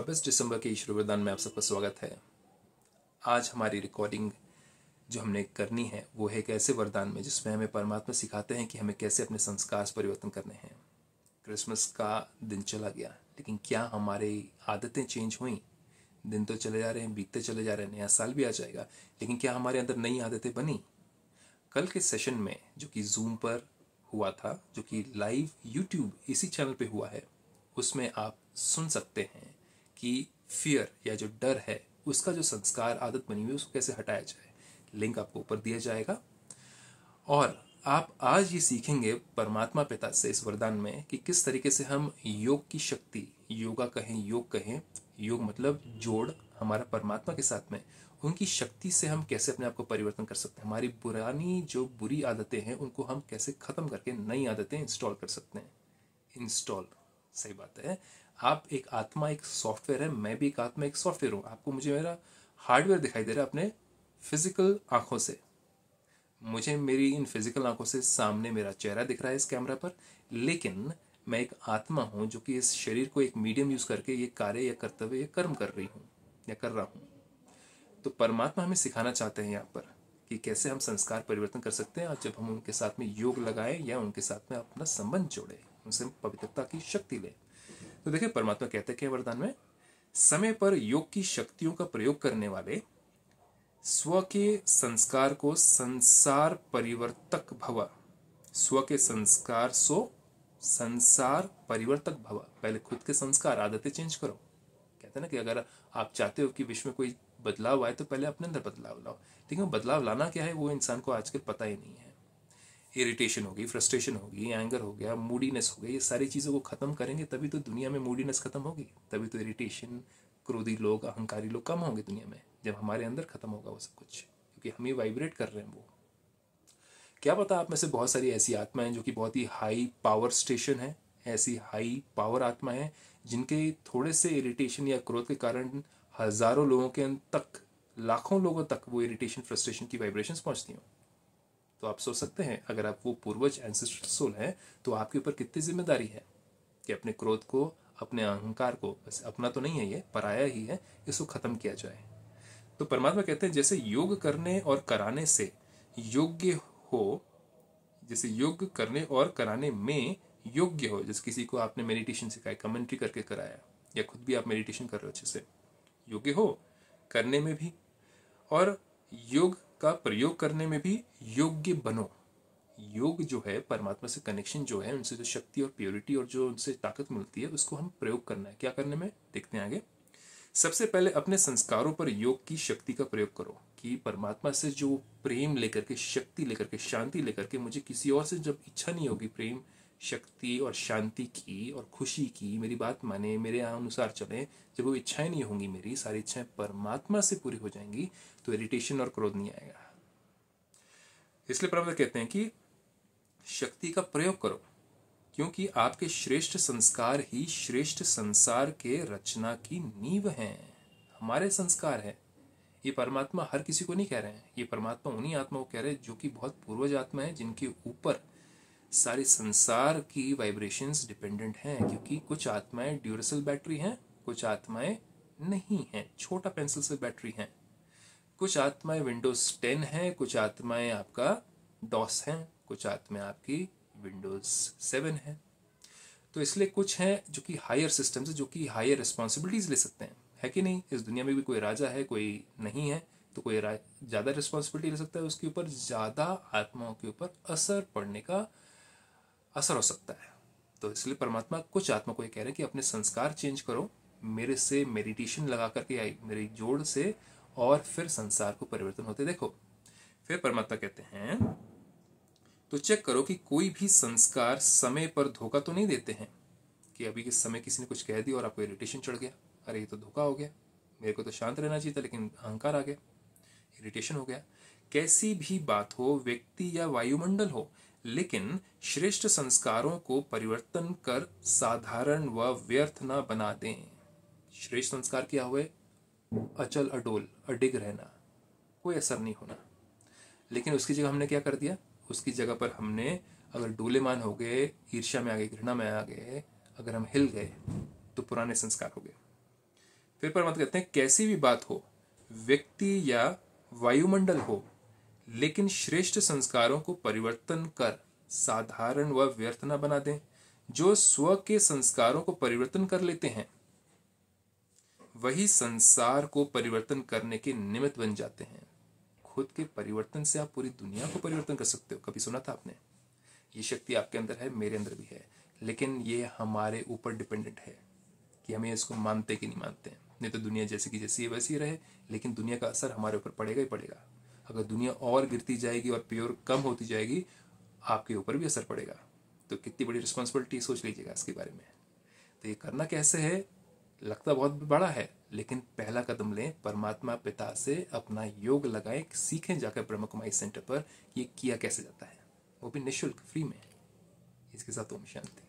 26 दिसंबर के ईश्वर वरदान में आप सबका स्वागत है आज हमारी रिकॉर्डिंग जो हमने करनी है वो है एक ऐसे वरदान में जिसमें हमें परमात्मा सिखाते हैं कि हमें कैसे अपने संस्कार परिवर्तन करने हैं क्रिसमस का दिन चला गया लेकिन क्या हमारी आदतें चेंज हुई दिन तो चले जा रहे हैं बीतते चले जा रहे हैं नया साल भी आ जाएगा लेकिन क्या हमारे अंदर नई आदतें बनी कल के सेशन में जो कि जूम पर हुआ था जो कि लाइव यूट्यूब इसी चैनल पे हुआ है उसमें आप सुन सकते हैं कि फियर या जो डर है उसका जो संस्कार आदत बनी हुई है उसको कैसे हटाया जाए लिंक आपको ऊपर दिया जाएगा और आप आज ये सीखेंगे परमात्मा पिता से इस वरदान में कि किस तरीके से हम योग की शक्ति योगा कहें योग कहें योग मतलब जोड़ हमारा परमात्मा के साथ में उनकी शक्ति से हम कैसे अपने आप को परिवर्तन कर सकते हैं हमारी पुरानी जो बुरी आदतें हैं उनको हम कैसे ख़त्म करके नई आदतें इंस्टॉल कर सकते हैं इंस्टॉल सही बात है आप एक आत्मा एक सॉफ्टवेयर है मैं भी एक आत्मा एक सॉफ्टवेयर हूँ आपको मुझे मेरा हार्डवेयर दिखाई दे रहा है अपने फिजिकल आंखों से मुझे मेरी इन फिजिकल आंखों से सामने मेरा चेहरा दिख रहा है इस कैमरा पर लेकिन मैं एक आत्मा हूँ जो कि इस शरीर को एक मीडियम यूज करके ये कार्य या कर्तव्य या कर्म कर रही हूँ या कर रहा हूँ तो परमात्मा हमें सिखाना चाहते हैं यहाँ पर कि कैसे हम संस्कार परिवर्तन कर सकते हैं और जब हम उनके साथ में योग लगाएं या उनके साथ में अपना संबंध जोड़ें उनसे पवित्रता की शक्ति लें तो देखिए परमात्मा कहते हैं वरदान में समय पर योग की शक्तियों का प्रयोग करने वाले स्व के संस्कार को संसार परिवर्तक भवा स्व के संस्कार सो संसार परिवर्तक भवा पहले खुद के संस्कार आदतें चेंज करो कहते हैं ना कि अगर आप चाहते हो कि विश्व में कोई बदलाव आए तो पहले अपने अंदर बदलाव लाओ लेकिन बदलाव लाना क्या है वो इंसान को आजकल पता ही नहीं है इरिटेशन होगी फ्रस्ट्रेशन होगी एंगर हो गया मूडीनेस हो गई ये सारी चीज़ों को ख़त्म करेंगे तभी तो दुनिया में मूडीनेस ख़त्म होगी तभी तो इरिटेशन क्रोधी लोग अहंकारी लोग कम होंगे दुनिया में जब हमारे अंदर ख़त्म होगा वो सब कुछ क्योंकि हम ही वाइब्रेट कर रहे हैं वो क्या पता आप में से बहुत सारी ऐसी आत्माएं जो कि बहुत ही हाई पावर स्टेशन है ऐसी हाई पावर आत्मा है जिनके थोड़े से इरिटेशन या क्रोध के कारण हज़ारों लोगों के तक लाखों लोगों तक वो इरिटेशन फ्रस्ट्रेशन की वाइब्रेशंस पहुंचती हों तो आप सोच सकते हैं अगर आप वो पूर्वज एंसेस्टर सोल हैं तो आपके ऊपर कितनी जिम्मेदारी है कि अपने क्रोध को अपने अहंकार को बस अपना तो नहीं है ये पराया ही है इसको खत्म किया जाए तो परमात्मा कहते हैं जैसे योग करने और कराने से योग्य हो जैसे योग करने और कराने में योग्य हो जैसे किसी को आपने मेडिटेशन सिखाया कमेंट्री करके कराया या खुद भी आप मेडिटेशन कर रहे हो अच्छे से योग्य हो करने में भी और योग का प्रयोग करने में भी योग्य बनो योग जो है परमात्मा से कनेक्शन जो है उनसे जो शक्ति और प्योरिटी और जो उनसे ताकत मिलती है उसको हम प्रयोग करना है क्या करने में देखते हैं आगे सबसे पहले अपने संस्कारों पर योग की शक्ति का प्रयोग करो कि परमात्मा से जो प्रेम लेकर के शक्ति लेकर के शांति लेकर के मुझे किसी और से जब इच्छा नहीं होगी प्रेम शक्ति और शांति की और खुशी की मेरी बात माने मेरे अनुसार चले जब वो इच्छाएं नहीं होंगी मेरी सारी इच्छाएं परमात्मा से पूरी हो जाएंगी तो इरिटेशन और क्रोध नहीं आएगा इसलिए प्रभु कहते हैं कि शक्ति का प्रयोग करो क्योंकि आपके श्रेष्ठ संस्कार ही श्रेष्ठ संसार के रचना की नींव हैं हमारे संस्कार हैं ये परमात्मा हर किसी को नहीं कह रहे हैं ये परमात्मा उन्हीं आत्मा को कह रहे हैं जो कि बहुत पूर्वज आत्मा है जिनके ऊपर सारे संसार की वाइब्रेशंस डिपेंडेंट हैं क्योंकि कुछ आत्माएं ड्यूरसल बैटरी हैं कुछ आत्माएं नहीं हैं छोटा पेंसिल से बैटरी हैं कुछ आत्माएं विंडोज टेन हैं कुछ आत्माएं आपका डॉस हैं कुछ आत्माएं आपकी विंडोज सेवन है तो इसलिए कुछ हैं जो कि हायर सिस्टम से जो कि हायर रिस्पॉन्सिबिलिटीज ले सकते हैं है कि नहीं इस दुनिया में भी कोई राजा है कोई नहीं है तो कोई ज़्यादा रिस्पॉन्सिबिलिटी ले सकता है उसके ऊपर ज़्यादा आत्माओं के ऊपर असर पड़ने का असर हो सकता है तो इसलिए परमात्मा कुछ आत्मा को ये कह रहे हैं कि अपने संस्कार चेंज करो मेरे से मेडिटेशन लगा करके आई मेरी जोड़ से और फिर संसार को परिवर्तन होते देखो फिर परमात्मा कहते हैं तो चेक करो कि कोई भी संस्कार समय पर धोखा तो नहीं देते हैं कि अभी किस समय किसी ने कुछ कह दिया और आपको इरिटेशन चढ़ गया अरे ये तो धोखा हो गया मेरे को तो शांत रहना चाहिए था लेकिन अहंकार आ गया इरिटेशन हो गया कैसी भी बात हो व्यक्ति या वायुमंडल हो लेकिन श्रेष्ठ संस्कारों को परिवर्तन कर साधारण व व्यर्थ न बना दें श्रेष्ठ संस्कार क्या हुए अचल अडोल अडिग रहना कोई असर नहीं होना लेकिन उसकी जगह हमने क्या कर दिया उसकी जगह पर हमने अगर डोलेमान हो गए ईर्ष्या में आ गए घृणा में आ गए अगर हम हिल गए तो पुराने संस्कार हो गए फिर पर मत कहते हैं कैसी भी बात हो व्यक्ति या वायुमंडल हो लेकिन श्रेष्ठ संस्कारों को परिवर्तन कर साधारण व व्यर्थ न बना दें जो स्व के संस्कारों को परिवर्तन कर लेते हैं वही संसार को परिवर्तन करने के निमित्त बन जाते हैं खुद के परिवर्तन से आप पूरी दुनिया को परिवर्तन कर सकते हो कभी सुना था आपने ये शक्ति आपके अंदर है मेरे अंदर भी है लेकिन ये हमारे ऊपर डिपेंडेंट है कि हमें इसको मानते कि नहीं मानते नहीं तो दुनिया जैसी की जैसी है वैसी रहे लेकिन दुनिया का असर हमारे ऊपर पड़ेगा ही पड़ेगा अगर दुनिया और गिरती जाएगी और प्योर कम होती जाएगी आपके ऊपर भी असर पड़ेगा तो कितनी बड़ी रिस्पॉन्सिबिलिटी सोच लीजिएगा इसके बारे में तो ये करना कैसे है लगता बहुत बड़ा है लेकिन पहला कदम लें परमात्मा पिता से अपना योग लगाएं सीखें जाकर ब्रह्म कुमारी सेंटर पर ये किया कैसे जाता है वो भी निःशुल्क फ्री में इसके साथ ओम शांति